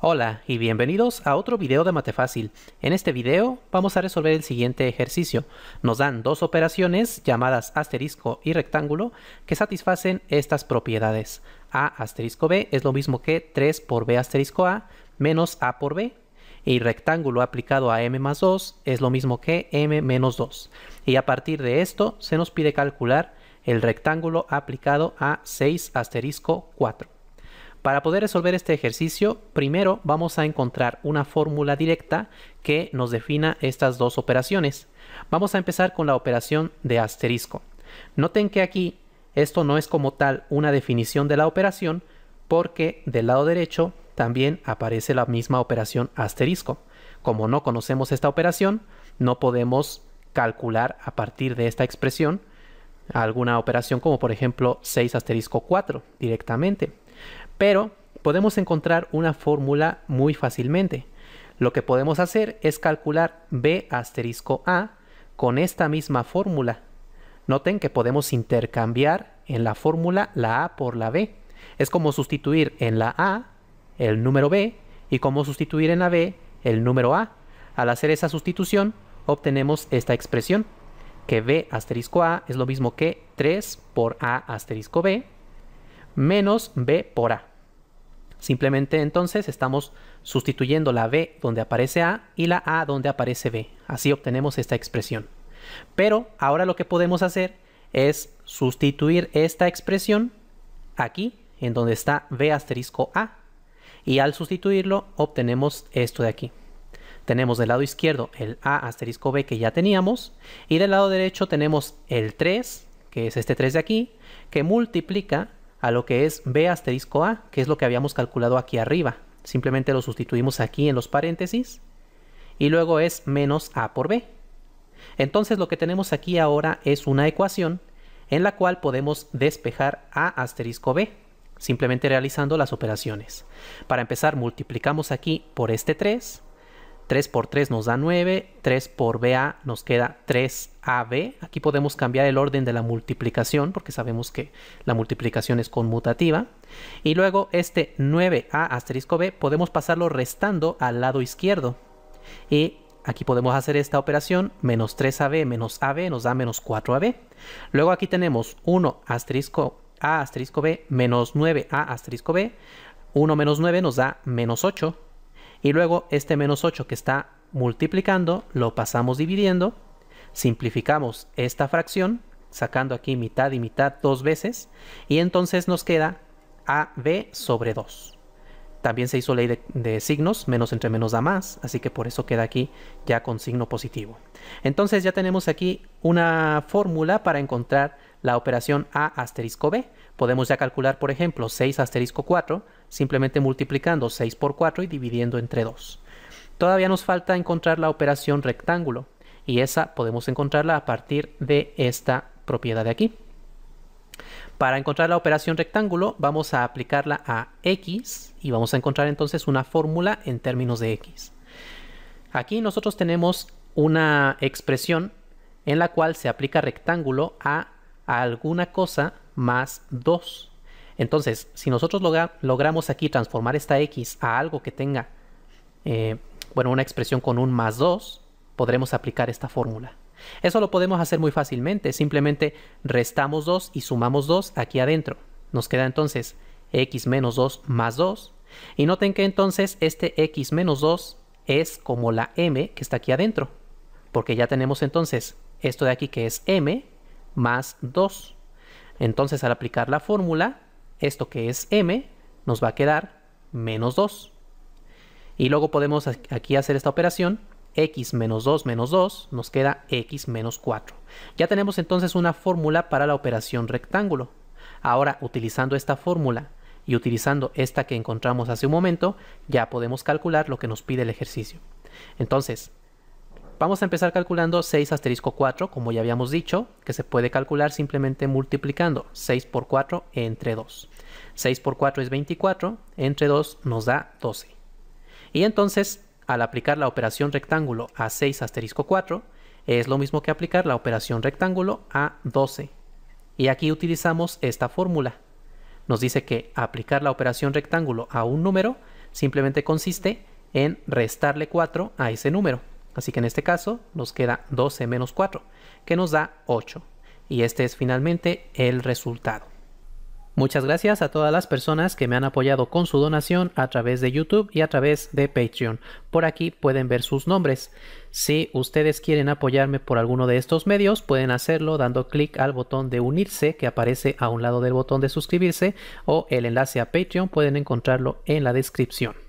Hola y bienvenidos a otro video de Matefácil. En este video vamos a resolver el siguiente ejercicio. Nos dan dos operaciones llamadas asterisco y rectángulo que satisfacen estas propiedades. A asterisco B es lo mismo que 3 por B asterisco A menos A por B. Y rectángulo aplicado a M más 2 es lo mismo que M menos 2. Y a partir de esto se nos pide calcular el rectángulo aplicado a 6 asterisco 4. Para poder resolver este ejercicio, primero vamos a encontrar una fórmula directa que nos defina estas dos operaciones. Vamos a empezar con la operación de asterisco. Noten que aquí esto no es como tal una definición de la operación porque del lado derecho también aparece la misma operación asterisco. Como no conocemos esta operación, no podemos calcular a partir de esta expresión alguna operación como por ejemplo 6 asterisco 4 directamente. Pero podemos encontrar una fórmula muy fácilmente. Lo que podemos hacer es calcular B asterisco A con esta misma fórmula. Noten que podemos intercambiar en la fórmula la A por la B. Es como sustituir en la A el número B y como sustituir en la B el número A. Al hacer esa sustitución obtenemos esta expresión, que B asterisco A es lo mismo que 3 por A asterisco B menos B por A. Simplemente entonces estamos sustituyendo la B donde aparece A y la A donde aparece B. Así obtenemos esta expresión. Pero ahora lo que podemos hacer es sustituir esta expresión aquí en donde está B asterisco A. Y al sustituirlo obtenemos esto de aquí. Tenemos del lado izquierdo el A asterisco B que ya teníamos y del lado derecho tenemos el 3, que es este 3 de aquí, que multiplica a lo que es B asterisco A, que es lo que habíamos calculado aquí arriba. Simplemente lo sustituimos aquí en los paréntesis y luego es menos A por B. Entonces lo que tenemos aquí ahora es una ecuación en la cual podemos despejar A asterisco B, simplemente realizando las operaciones. Para empezar multiplicamos aquí por este 3 3 por 3 nos da 9, 3 por BA nos queda 3AB. Aquí podemos cambiar el orden de la multiplicación porque sabemos que la multiplicación es conmutativa. Y luego este 9A asterisco B podemos pasarlo restando al lado izquierdo. Y aquí podemos hacer esta operación, menos 3AB menos AB nos da menos 4AB. Luego aquí tenemos 1 asterisco A asterisco B menos 9A asterisco B. 1 menos 9 nos da menos 8. Y luego este menos 8 que está multiplicando, lo pasamos dividiendo, simplificamos esta fracción, sacando aquí mitad y mitad dos veces, y entonces nos queda AB sobre 2. También se hizo ley de, de, signos, menos entre menos da más, así que por eso queda aquí ya con signo positivo. Entonces ya tenemos aquí una fórmula para encontrar la operación A asterisco B. Podemos ya calcular, por ejemplo, 6 asterisco 4, simplemente multiplicando 6 por 4 y dividiendo entre 2. Todavía nos falta encontrar la operación rectángulo, y esa podemos encontrarla a partir de esta propiedad de aquí. Para encontrar la operación rectángulo vamos a aplicarla a x y vamos a encontrar entonces una fórmula en términos de x. Aquí nosotros tenemos una expresión en la cual se aplica rectángulo a alguna cosa más 2. Entonces, si nosotros logramos aquí transformar esta x a algo que tenga, eh, bueno, una expresión con un más 2, podremos aplicar esta fórmula. Eso lo podemos hacer muy fácilmente, simplemente restamos 2 y sumamos 2 aquí adentro. Nos queda entonces x menos 2 más 2. Y noten que entonces este x menos 2 es como la m que está aquí adentro, porque ya tenemos entonces esto de aquí que es m más 2. Entonces al aplicar la fórmula, esto que es m nos va a quedar menos 2. Y luego podemos aquí hacer esta operación, x menos 2 menos 2 nos queda x menos 4. Ya tenemos entonces una fórmula para la operación rectángulo. Ahora utilizando esta fórmula y utilizando esta que encontramos hace un momento, ya podemos calcular lo que nos pide el ejercicio. Entonces, Vamos a empezar calculando 6 asterisco 4, como ya habíamos dicho, que se puede calcular simplemente multiplicando 6 por 4 entre 2. 6 por 4 es 24, entre 2 nos da 12. Y entonces, al aplicar la operación rectángulo a 6 asterisco 4, es lo mismo que aplicar la operación rectángulo a 12. Y aquí utilizamos esta fórmula. Nos dice que aplicar la operación rectángulo a un número simplemente consiste en restarle 4 a ese número. Así que en este caso nos queda 12 menos 4, que nos da 8. Y este es finalmente el resultado. Muchas gracias a todas las personas que me han apoyado con su donación a través de YouTube y a través de Patreon. Por aquí pueden ver sus nombres. Si ustedes quieren apoyarme por alguno de estos medios, pueden hacerlo dando clic al botón de unirse que aparece a un lado del botón de suscribirse o el enlace a Patreon pueden encontrarlo en la descripción.